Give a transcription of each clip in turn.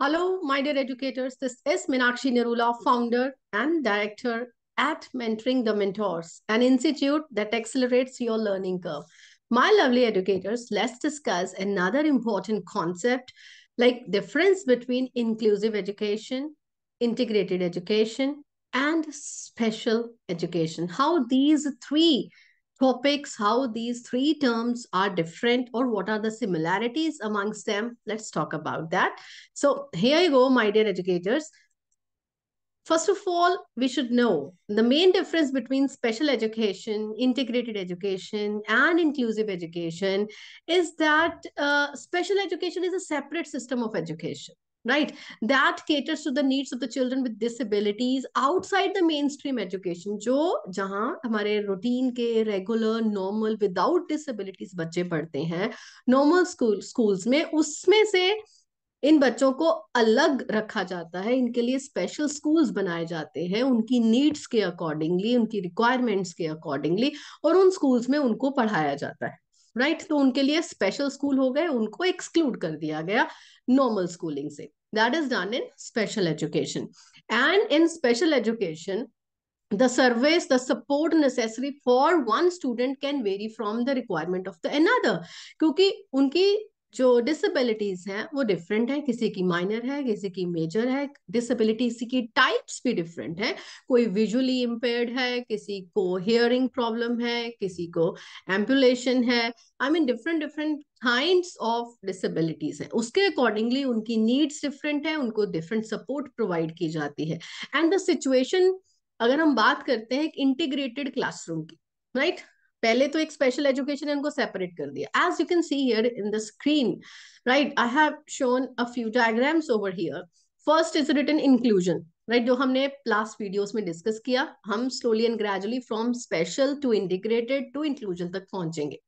Hello, my dear educators. This is Minakshi Nirula, founder and director at Mentoring the Mentors, an institute that accelerates your learning curve. My lovely educators, let's discuss another important concept like difference between inclusive education, integrated education, and special education. How these three topics, how these three terms are different or what are the similarities amongst them. Let's talk about that. So here you go, my dear educators. First of all, we should know the main difference between special education, integrated education, and inclusive education is that uh, special education is a separate system of education. right that caters to the needs of the children with disabilities outside the mainstream education jo jahan hamare routine ke regular normal without disabilities bacche padhte hain normal school schools mein usme se इन बच्चों को अलग रखा जाता है इनके लिए special schools बनाए जाते हैं उनकी नीड्स के अकॉर्डिंगली उनकी रिक्वायरमेंट्स के अकॉर्डिंगली और उन स्कूल्स में उनको पढ़ाया जाता है राइट right? तो उनके लिए स्पेशल स्कूल हो गए उनको एक्सक्लूड कर दिया गया नॉर्मल स्कूलिंग से that is done in special education and in special education the surveys the support necessary for one student can vary from the requirement of the another क्योंकि उनकी जो डिसेबिलिटीज हैं वो डिफरेंट हैं किसी की माइनर है किसी की मेजर है डिसेबिलिटीज की टाइप्स भी डिफरेंट हैं कोई विजुअली इम्पेयर्ड है किसी को हियरिंग प्रॉब्लम है किसी को एम्पुलेशन है I mean different different kinds of disabilities हैं उसके अकॉर्डिंगली उनकी नीड्स डिफरेंट है उनको डिफरेंट सपोर्ट प्रोवाइड की जाती है एंड द सिचुएशन अगर हम बात करते हैं इंटीग्रेटेड क्लासरूम की राइट right? पहले तो एक स्पेशल एजुकेशन है उनको सेपरेट कर दिया as you can see here in the screen right I have shown a few diagrams over here first is written inclusion right जो हमने लास्ट वीडियोस में डिस्कस किया हम slowly and gradually from special to integrated to inclusion तक पहुंचेंगे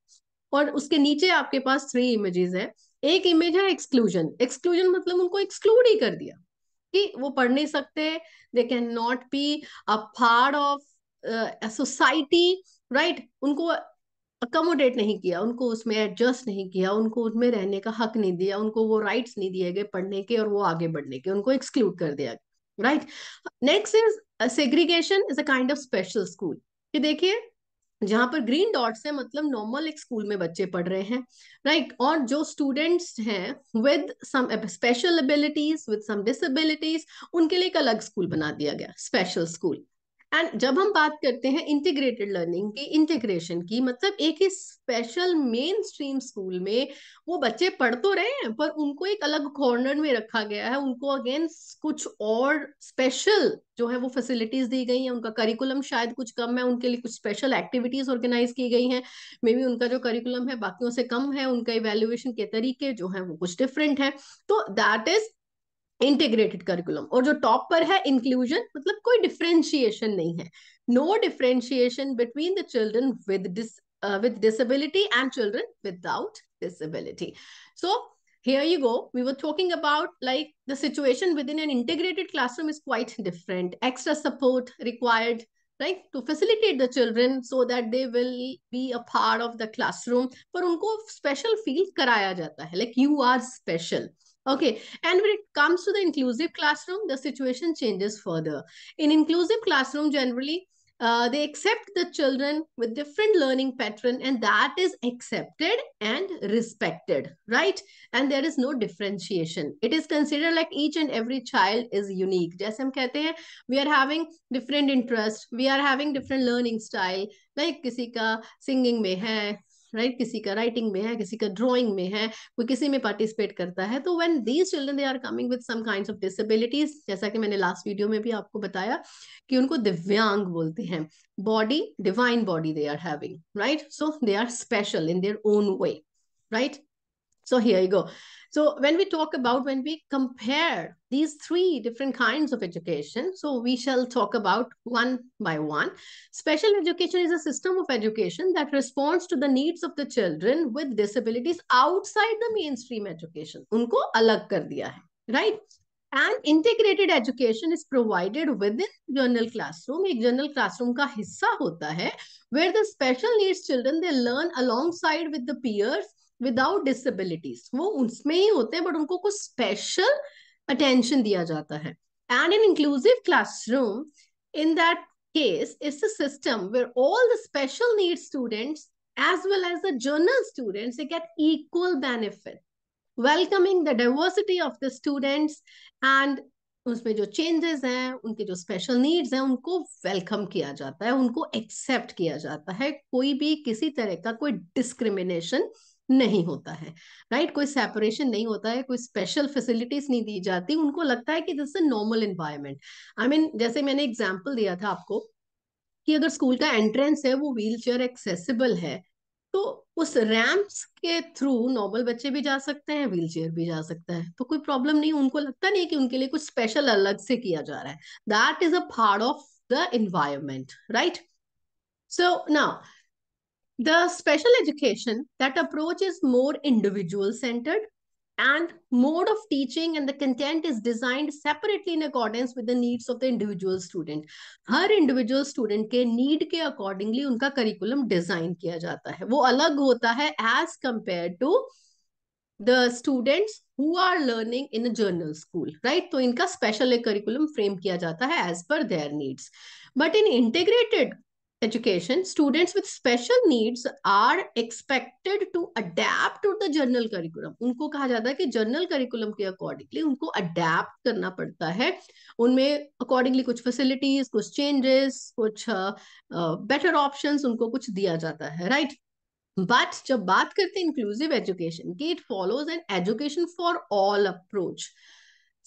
और उसके नीचे आपके पास थ्री इमेजेस है एक इमेज है एक्सक्लूजन एक्सक्लूजन मतलब उनको एक्सक्लूड ही कर दिया कि वो पढ़ नहीं सकते they can not be a part of society right right? उनको अकोमोडेट नहीं किया उनको उसमें एडजस्ट नहीं किया उनको उनमें रहने का हक नहीं दिया उनको वो राइट्स नहीं दिए गए पढ़ने के और वो आगे बढ़ने के उनको एक्सक्लूड कर दिया गया right next is segregation is a kind of special school कि देखिए जहां पर ग्रीन डॉट्स है मतलब नॉर्मल एक स्कूल में बच्चे पढ़ रहे हैं राइट right? और जो स्टूडेंट्स हैं with some special abilities with some disabilities उनके लिए एक अलग स्कूल बना दिया गया स्पेशल स्कूल एंड जब हम बात करते हैं इंटीग्रेटेड लर्निंग की इंटीग्रेशन की मतलब एक ही स्पेशल मेन स्ट्रीम स्कूल में वो बच्चे पढ़ तो रहे हैं पर उनको एक अलग कॉर्नर में रखा गया है उनको अगेन कुछ और स्पेशल जो है वो फैसिलिटीज दी गई हैं उनका करिकुलम शायद कुछ कम है उनके लिए कुछ स्पेशल एक्टिविटीज ऑर्गेनाइज की गई हैं मे बी उनका जो करिकुलम है बाकियों से कम है उनका इवेल्युएशन के तरीके जो है वो कुछ डिफरेंट है तो दैट इज इंटीग्रेटेड करिकुलम और जो टॉप पर है इंक्लूजन मतलब कोई डिफ्रेंशिएशन नहीं है no differentiation between the children with dis with disability and children without disability so here you go we were talking about like the situation within an integrated classroom is quite different extra support required right to facilitate the children so that they will be a part of the classroom पर उनको special feel कराया जाता है like you are special Okay, and when it comes to the inclusive classroom, the situation changes further. In inclusive classroom, generally, uh, they accept the children with different learning pattern and that is accepted and respected, right? And there is no differentiation. It is considered like each and every child is unique. जैसे हम कहते we are having different interest, we are having different learning style. Like किसी का singing में है, right right? किसी का writing में है किसी का ड्राइंग में है कोई किसी में पार्टिसिपेट करता है तो when these children they are coming with some kind of disabilities जैसा कि मैंने लास्ट वीडियो में भी आपको बताया कि उनको दिव्यांग बोलते हैं body divine body they are having right so they are special in their own way right So here you go. So when we talk about, when we compare these three different kinds of education, so we shall talk about one by one. Special education is a system of education that responds to the needs of the children with disabilities outside the mainstream education. Unko alag kar diya hai, right? And integrated education is provided within general classroom. एक general classroom ka hissa hota hai, where the special needs children they learn alongside with the peers without disabilities वो उसमें ही होते हैं but उनको कुछ special attention दिया जाता है and in inclusive classroom in that case is a system where all the special needs students as well as the journal students they get equal benefit welcoming the diversity of the students and उसमें जो changes हैं उनके जो special needs हैं उनको welcome किया जाता है उनको एक्सेप्ट किया जाता है कोई भी किसी तरह का कोई डिस्क्रिमिनेशन नहीं होता है राइट कोई सेपरेशन नहीं होता है कोई स्पेशल फैसिलिटीज नहीं दी जाती उनको लगता है कि this is normal environment I mean जैसे मैंने एग्जाम्पल दिया था आपको कि अगर स्कूल का एंट्रेंस है वो व्हील चेयर एक्सेसिबल है तो उस रैम्प्स के थ्रू नॉर्मल बच्चे भी जा सकते हैं व्हील चेयर भी जा सकता है तो कोई प्रॉब्लम नहीं उनको लगता नहीं कि उनके लिए कुछ स्पेशल अलग से किया जा रहा है that is a part of the environment right so now The special education, that approach is more individual centered and mode of teaching and the content is designed separately in accordance with the needs of the individual student. Her individual student ke need ke accordingly unka curriculum design kiya jata hai. Wo alag hota hai as compared to the students who are learning in a journal school right तो inka special curriculum frame kiya jata hai as per their needs but in integrated education, students with special needs are expected to adapt to the general curriculum. unko kaha jata hai ki general curriculum ke accordingly unko adapt karna padta hai unme accordingly kuch facilities, kuch changes, kuch uh, uh, better options unko kuch diya jata hai right? But जब बात करते हैं inclusive education की it follows an education for all approach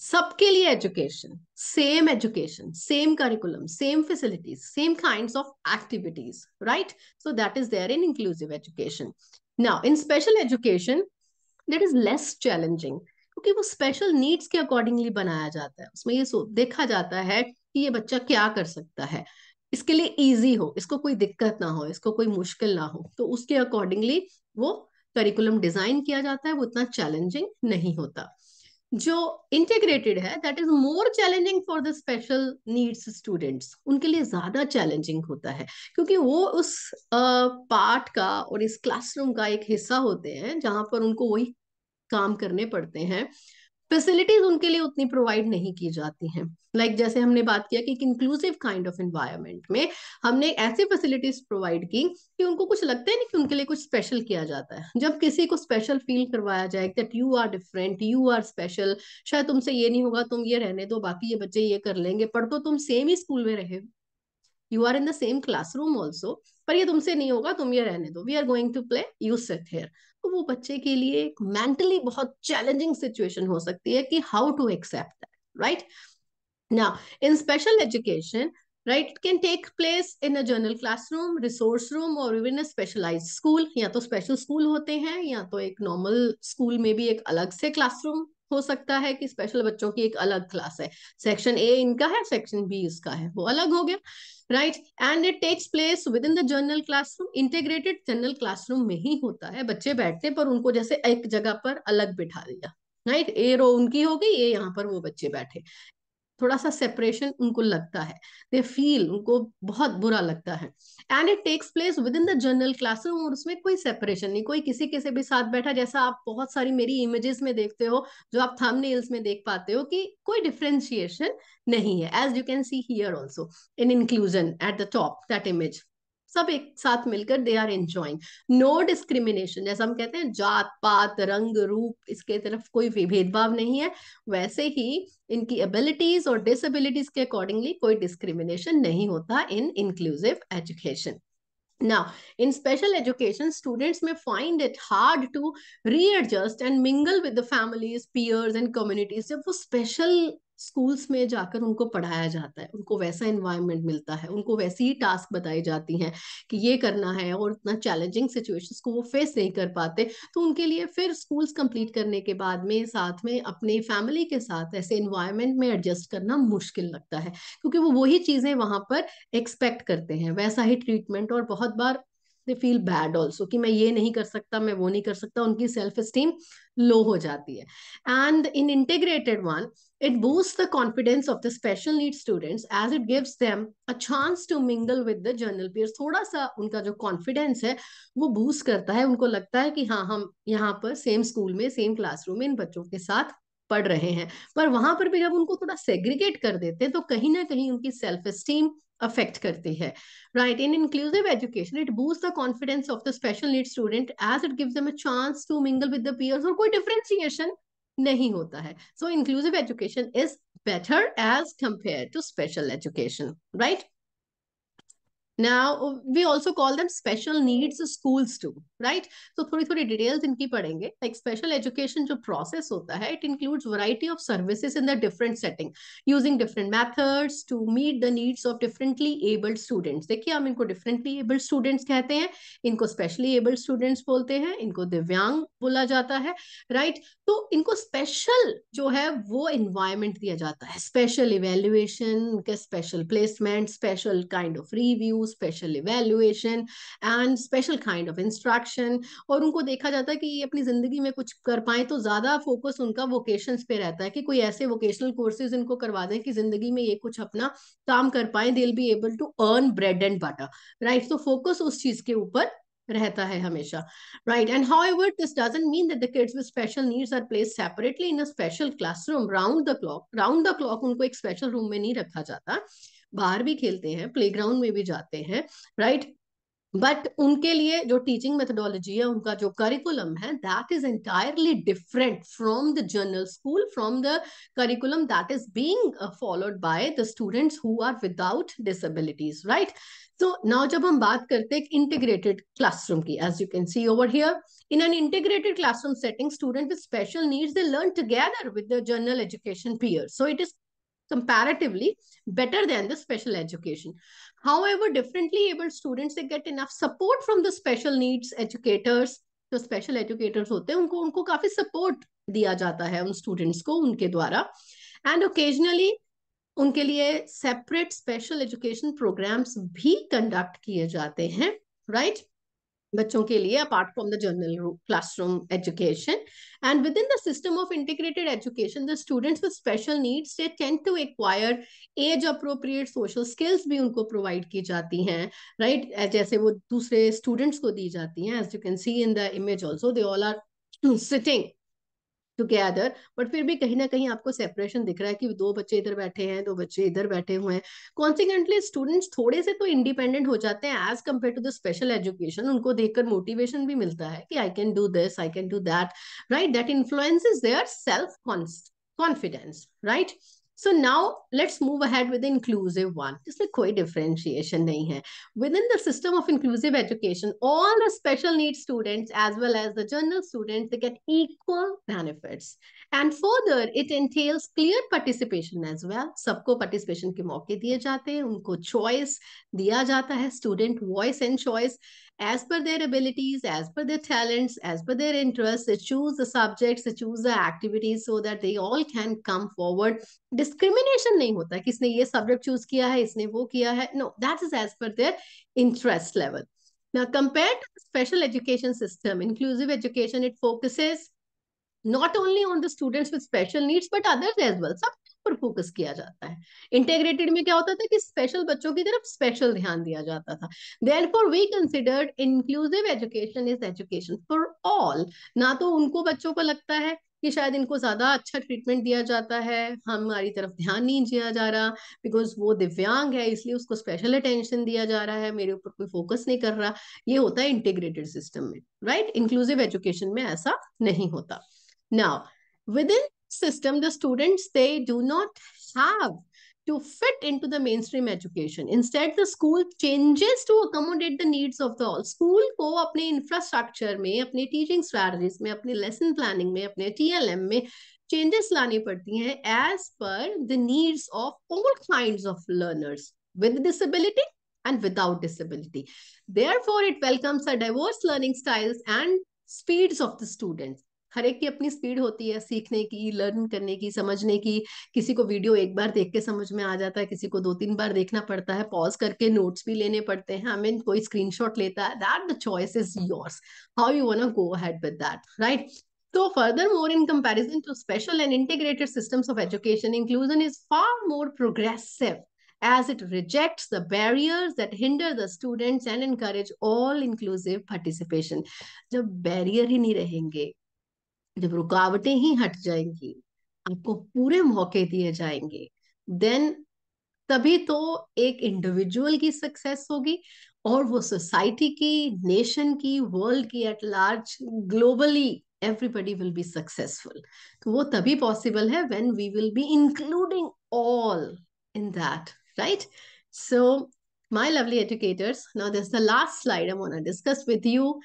सबके लिए education same education same curriculum same facilities same kinds of activities right so that is there in inclusive education now in special education that is less challenging क्योंकि वो special needs के accordingly बनाया जाता है उसमें ये देखा जाता है कि ये बच्चा क्या कर सकता है इसके लिए इजी हो इसको कोई दिक्कत ना हो इसको कोई मुश्किल ना हो तो उसके अकॉर्डिंगली वो करिकुलम डिजाइन किया जाता है वो इतना चैलेंजिंग नहीं होता जो इंटीग्रेटेड है that is more challenging for the special needs students उनके लिए ज्यादा चैलेंजिंग होता है क्योंकि वो उस पार्ट का और इस क्लासरूम का एक हिस्सा होते हैं जहां पर उनको वही काम करने पड़ते हैं फैसिलिटीज उनके लिए उतनी प्रोवाइड नहीं की जाती हैं लाइक like जैसे हमने बात किया कि एक इंक्लूसिव काइंड ऑफ एनवायरनमेंट में हमने ऐसी फैसिलिटीज प्रोवाइड की कि उनको कुछ लगता है ना कि उनके लिए कुछ स्पेशल किया जाता है जब किसी को स्पेशल फील करवाया जाए that you are different you are special शायद तुमसे ये नहीं होगा तुम ये रहने दो बाकी ये बच्चे ये कर लेंगे पर तो तुम सेम ही स्कूल में रहे you are in the same classroom also पर ये तुमसे नहीं होगा तुम ये रहने दो we are going to play you sit here तो वो बच्चे के लिए एक मेंटली बहुत चैलेंजिंग सिचुएशन हो सकती है कि हाउ टू एक्सेप्ट राइट ना in special education right can take place in a general classroom resource room और इवन अ स्पेशलाइज स्कूल या तो स्पेशल स्कूल होते हैं या तो एक नॉर्मल स्कूल में भी एक अलग से क्लासरूम हो सकता है कि स्पेशल बच्चों की एक अलग क्लास है सेक्शन ए इनका है सेक्शन बी इसका है वो अलग हो गया right and it takes place within the general classroom integrated general classroom में ही होता है बच्चे बैठते हैं पर उनको जैसे एक जगह पर अलग बिठा दिया राइट ए रो उनकी हो गई यहाँ पर वो बच्चे बैठे थोड़ा सा सेपरेशन उनको लगता है दे फील उनको बहुत बुरा लगता है and it takes place within the general classroom और उसमें कोई सेपरेशन नहीं कोई किसी के से भी साथ बैठा जैसा आप बहुत सारी मेरी इमेजेस में देखते हो जो आप थंबनेल्स में देख पाते हो कि कोई डिफ्रेंशिएशन नहीं है as you can see here also in inclusion at the top that image सब एक साथ मिलकर they are enjoying no discrimination जैसा हम कहते हैं जात पात रंग रूप इसके तरफ कोई भेदभाव नहीं है वैसे ही इनकी एबिलिटीज और डिसेबिलिटीज के अकॉर्डिंगली कोई डिस्क्रिमिनेशन नहीं होता in inclusive education Now, in special education, students may find it hard to readjust and mingle with the families, peers, and communities. जब वो special स्कूल्स में जाकर उनको पढ़ाया जाता है उनको वैसा इन्वायरमेंट मिलता है उनको वैसी ही टास्क बताई जाती हैं कि ये करना है और इतना चैलेंजिंग सिचुएशंस को वो फेस नहीं कर पाते तो उनके लिए फिर स्कूल्स कंप्लीट करने के बाद में साथ में अपनी फैमिली के साथ ऐसे इन्वायरमेंट में एडजस्ट करना मुश्किल लगता है क्योंकि वो वही चीज़ें वहाँ पर एक्सपेक्ट करते हैं वैसा ही ट्रीटमेंट और बहुत बार दे फील बैड ऑल्सो कि मैं ये नहीं कर सकता मैं वो नहीं कर सकता उनकी सेल्फ स्टीम लो हो जाती है and in integrated one it boost the confidence of the special need students as it gives them a chance to mingle with the general peers थोड़ा सा उनका जो कॉन्फिडेंस है वो बूस्ट करता है उनको लगता है कि हाँ हम यहाँ पर सेम स्कूल में सेम क्लासरूम में इन बच्चों के साथ पढ़ रहे हैं पर वहां पर भी जब उनको थोड़ा सेग्रीगेट कर देते हैं तो कहीं ना कहीं उनकी सेल्फ स्टीम अफेक्ट करती है right in inclusive education it boost the confidence of the special need student as it gives them chance to mingle with और कोई डिफरेंशिएशन नहीं होता है so inclusive education is better as compare to special education right now we also call them special needs schools too right so थोड़ी थोड़ी details इनकी पढ़ेंगे like special education जो process होता है it includes variety of services in the different setting using different methods to meet the needs of differently abled students देखिए हम इनको differently abled students कहते हैं इनको specially abled students बोलते हैं इनको दिव्यांग बोला जाता है right तो इनको special जो है वो environment दिया जाता है special evaluation उनके special placement special kind of review special evaluation and special kind of instruction और उनको देखा जाता है कि ये अपनी ज़िंदगी में कुछ कर पाए तो ज़्यादा फोकस उनका वोकेशन पे रहता है कि कोई ऐसे वोकेशनल कोर्सेज इनको करवा दें कि ज़िंदगी में ये कुछ अपना काम कर पाए they be able to earn bread and butter right तो फोकस उस चीज़ के ऊपर रहता है हमेशा right and however this doesn't mean that the kids with special needs are place separately in a special classroom round the clock round the clock उनको एक स्पेशल रूम में नहीं रखा जाता बाहर भी खेलते हैं प्ले में भी जाते हैं राइट बट उनके लिए जो टीचिंग मेथडोलॉजी है उनका जो करिकुलम है that is entirely different from the general school from the curriculum that is being followed by the students who are without disabilities right तो नाउ जब हम बात करते हैं इंटीग्रेटेड क्लासरूम की as you can see over here in an integrated classroom setting student with special needs they learn together with the general education peer so it is comparatively better than the special education. However, differently able students, they get enough support from the special needs educators. जो special educators होते हैं उनको उनको काफी support दिया जाता है उन स्टूडेंट्स को उनके द्वारा एंड ओकेजनली उनके लिए सेपरेट स्पेशल एजुकेशन प्रोग्राम्स भी कंडक्ट किए जाते हैं राइट right? बच्चों के लिए apart from the general classroom education and within the system of integrated education the students with special needs they tend to acquire age appropriate social skills भी उनको provide की जाती हैं राइट right? जैसे वो दूसरे स्टूडेंट्स को दी जाती हैं as you can see in the image also they all are sitting together but फिर भी कहीं ना कहीं आपको सेपरेशन दिख रहा है कि दो बच्चे इधर बैठे हैं दो बच्चे इधर बैठे हुए हैं कॉन्सिक्वेंटली स्टूडेंट्स थोड़े से तो इंडिपेंडेंट हो जाते हैं as compare to the special education उनको देखकर मोटिवेशन भी मिलता है कि I can do this I can do that right that influence is there self confidence right so now let's move ahead with inclusive one इसमें कोई differentiation नहीं है within the system of inclusive education all the special need students as well as the general students they get equal benefits and further it entails clear participation as well सबको participation के मौके दिए जाते हैं उनको choice दिया जाता है student voice and choice as per their abilities, as per their talents, as per their interests, they choose the subjects, they choose the activities so that they all can come forward. Discrimination नहीं होता कि ये subject choose किया है, इसने वो किया है. No, that is as per their interest level. Now, compared to the special education system, inclusive education, it focuses not only on the students with special needs, but others as well. Some पर focus किया जाता है integrated में क्या होता था कि special बच्चों की तरफ स्पेशल ध्यान दिया जाता था therefore we considered inclusive education is education for all ना तो उनको बच्चों को लगता है कि शायद इनको ज्यादा अच्छा ट्रीटमेंट दिया जाता है हमारी तरफ ध्यान नहीं दिया जा रहा बिकॉज वो दिव्यांग है इसलिए उसको स्पेशल अटेंशन दिया जा रहा है मेरे ऊपर कोई फोकस नहीं कर रहा ये होता है इंटीग्रेटेड सिस्टम में राइट इंक्लूसिव एजुकेशन में ऐसा नहीं होता now within system, the students, they do not have to fit into the mainstream education. Instead, the school changes to accommodate the needs of the all. School को अपने infrastructure में, अपने teaching strategies में, अपने lesson planning में, अपने TLM में changes लानी पड़ती as per the needs of all kinds of learners with disability and without disability. Therefore, it welcomes the diverse learning styles and speeds of the students. हर एक की अपनी स्पीड होती है सीखने की लर्न करने की समझने की किसी को वीडियो एक बार देख के समझ में आ जाता है किसी को दो तीन बार देखना पड़ता है पॉज करके नोट्स भी लेने पड़ते हैं आई मीन कोई स्क्रीनशॉट लेता है that the choice is yours how you want go ahead with that right तो furthermore in comparison to special and integrated system of education inclusion is far more progressive as it rejects the barriers that hinder the students and encourage all inclusive participation जब barrier ही नहीं रहेंगे जब रुकावटें ही हट जाएंगी आपको पूरे मौके दिए जाएंगे देन तभी तो एक इंडिविजुअल की सक्सेस होगी और वो सोसाइटी की नेशन की वर्ल्ड की at large globally everybody will be successful तो वो तभी पॉसिबल है when we will be including all in that right so my lovely educators now this the last slide I want to discuss with you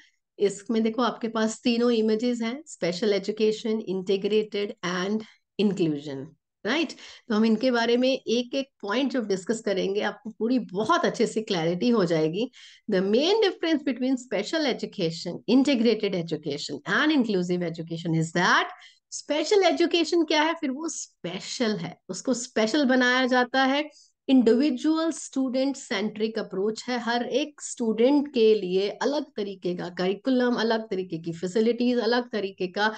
इसमें देखो आपके पास तीनों images हैं special education integrated and inclusion right तो हम इनके बारे में एक एक पॉइंट जब डिस्कस करेंगे आपको पूरी बहुत अच्छे से क्लैरिटी हो जाएगी the main difference between special education integrated education and inclusive education is that special education क्या है फिर वो स्पेशल है उसको स्पेशल बनाया जाता है इंडिविजुअल स्टूडेंट सेंट्रिक अप्रोच है हर एक स्टूडेंट के लिए अलग तरीके का करिकुलम अलग तरीके की फैसिलिटीज अलग तरीके का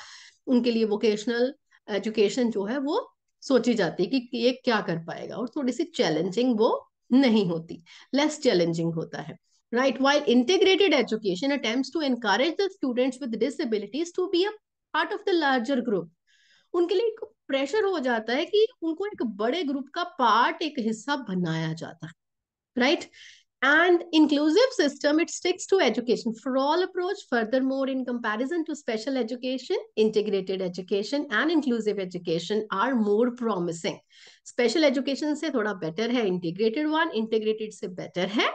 उनके लिए वोकेशनल एजुकेशन जो है वो सोची जाती है कि ये क्या कर पाएगा और थोड़ी सी चैलेंजिंग वो नहीं होती लेस चैलेंजिंग होता है right while integrated education attempts to encourage the students with disabilities to be a part of the larger group उनके लिए प्रेशर हो जाता है कि उनको एक बड़े ग्रुप का पार्ट एक हिस्सा बनाया जाता है right and inclusive system it sticks to education for all approach furthermore in comparison to special education integrated education and inclusive education are more promising special education से थोड़ा बेटर है integrated one integrated से better है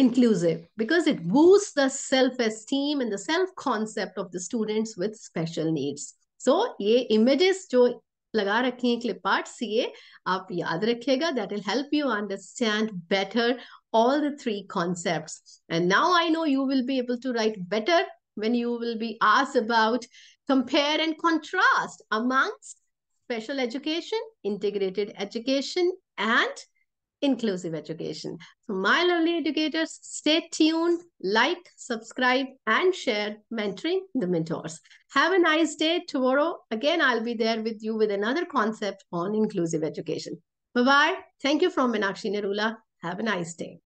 inclusive because it boosts the self-esteem and the self-concept of the students with special needs so, ये images, जो लगा रखी हैं क्लिप आर्ट्स ये आप याद That will help you understand better all the three concepts. And now I know you will be able to write better when you will be asked about compare and contrast amongst special education, integrated education, and inclusive education. So, my lovely educators, stay tuned, like, subscribe, and share Mentoring the Mentors. Have a nice day. Tomorrow, again, I'll be there with you with another concept on inclusive education. Bye bye. Thank you from Meenakshi Narula. Have a nice day.